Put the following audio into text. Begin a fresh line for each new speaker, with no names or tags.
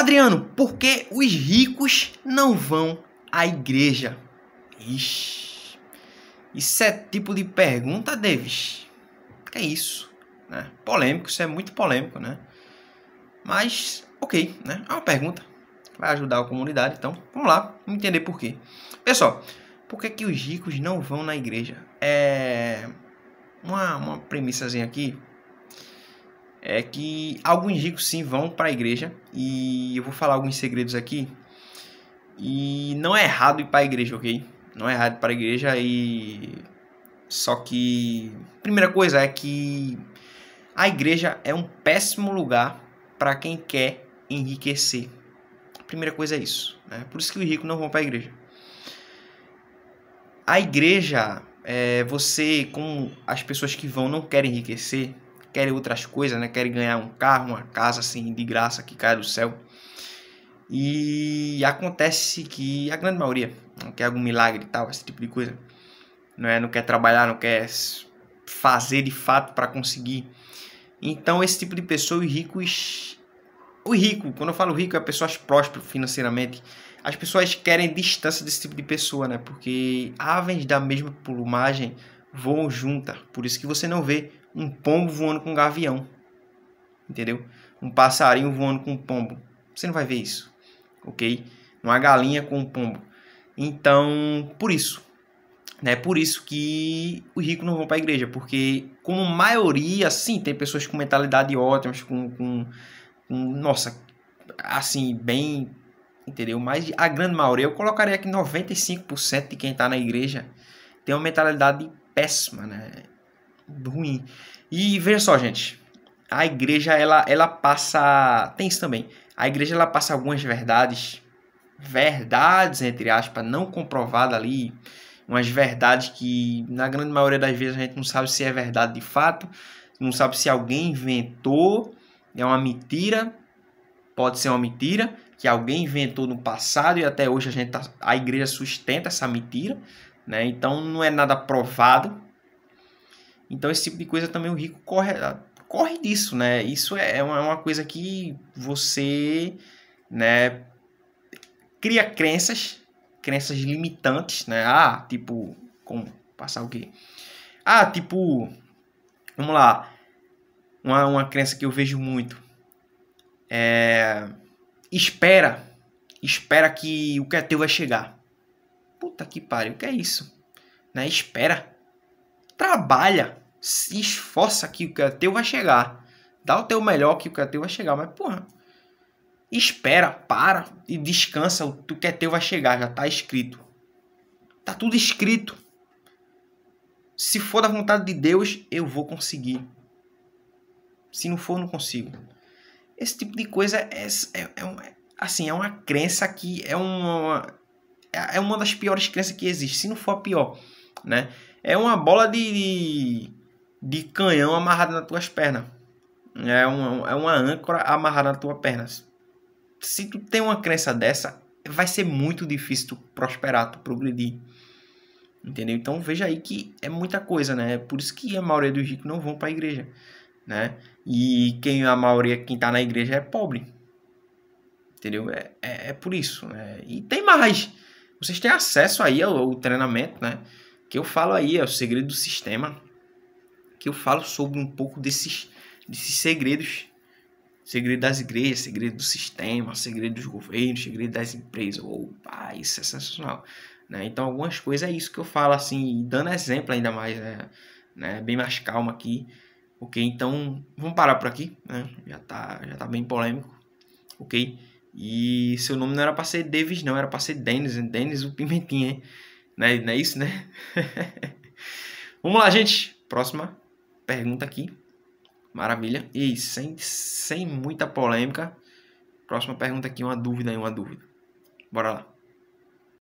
Adriano, por que os ricos não vão à igreja? Ixi, isso é tipo de pergunta, Davis. Que é isso? Né? Polêmico, isso é muito polêmico, né? Mas, ok, né? É uma pergunta. Vai ajudar a comunidade, então vamos lá entender por quê. Pessoal, por que, que os ricos não vão na igreja? É uma, uma premissazinha aqui é que alguns ricos sim vão para a igreja e eu vou falar alguns segredos aqui. E não é errado ir para a igreja, ok? Não é errado ir para a igreja e só que primeira coisa é que a igreja é um péssimo lugar para quem quer enriquecer. A primeira coisa é isso. Né? Por isso que os ricos não vão para a igreja. A igreja, é, você, como as pessoas que vão não querem enriquecer, querem outras coisas, né? Querem ganhar um carro, uma casa assim de graça que cai do céu. E acontece que a grande maioria não né, quer algum milagre e tal, esse tipo de coisa. Não, é? não quer trabalhar, não quer fazer de fato para conseguir. Então, esse tipo de pessoa, os ricos. O rico, quando eu falo rico, é pessoas prósperas financeiramente. As pessoas querem distância desse tipo de pessoa, né? Porque aves ah, da mesma plumagem voam juntas. Por isso que você não vê um pombo voando com um gavião. Entendeu? Um passarinho voando com um pombo. Você não vai ver isso, ok? Uma galinha com um pombo. Então, por isso. É né? por isso que os ricos não vão para a igreja, porque, como maioria, sim, tem pessoas com mentalidade ótimas, com, com, com nossa, assim, bem entendeu? Mas a grande maioria, eu colocaria que 95% de quem está na igreja tem uma mentalidade péssima, né? ruim. E veja só, gente, a igreja ela, ela passa, tem isso também. A igreja ela passa algumas verdades, verdades entre aspas, não comprovada ali, umas verdades que na grande maioria das vezes a gente não sabe se é verdade de fato, não sabe se alguém inventou, é uma mentira, pode ser uma mentira que alguém inventou no passado e até hoje a gente tá, a igreja sustenta essa mentira, né? Então não é nada provado, então, esse tipo de coisa também o rico corre, ah, corre disso, né? Isso é, é uma, é uma coisa que você, né, cria crenças, crenças limitantes, né? Ah, tipo, como passar o quê? Ah, tipo, vamos lá. Uma, uma crença que eu vejo muito é espera, espera que o que é teu vai chegar. Puta que pariu, o que é isso? Né? Espera. Trabalha se esforça que o teu vai chegar. Dá o teu melhor que o que teu vai chegar. Mas, porra, espera, para e descansa. O que é teu vai chegar, já tá escrito. Tá tudo escrito. Se for da vontade de Deus, eu vou conseguir. Se não for, não consigo. Esse tipo de coisa é, é, é, é uma, assim, é uma crença que é uma, é, é uma das piores crenças que existe. Se não for a pior, né? É uma bola de, de de canhão amarrado nas tuas pernas. É uma, é uma âncora amarrada nas tuas pernas. Se tu tem uma crença dessa, vai ser muito difícil tu prosperar, tu progredir. Entendeu? Então veja aí que é muita coisa, né? É por isso que a maioria dos ricos não vão para a igreja, né? E quem a maioria, quem tá na igreja é pobre. Entendeu? É, é, é por isso, né? E tem mais. Vocês têm acesso aí ao, ao treinamento, né? Que eu falo aí, é o segredo do sistema que eu falo sobre um pouco desses, desses segredos. Segredo das igrejas, segredo do sistema, segredo dos governos, segredo das empresas. Opa, isso é sensacional. Né? Então, algumas coisas é isso que eu falo, assim, dando exemplo ainda mais, né? né? Bem mais calmo aqui. Ok, então, vamos parar por aqui, né? Já tá, já tá bem polêmico, ok? E seu nome não era pra ser Davis, não, era pra ser Dennis, né? Dennis o Pimentinha, né? Não é isso, né? Vamos lá, gente. Próxima pergunta aqui. Maravilha. E sem, sem muita polêmica. Próxima pergunta aqui, uma dúvida e uma dúvida. Bora lá.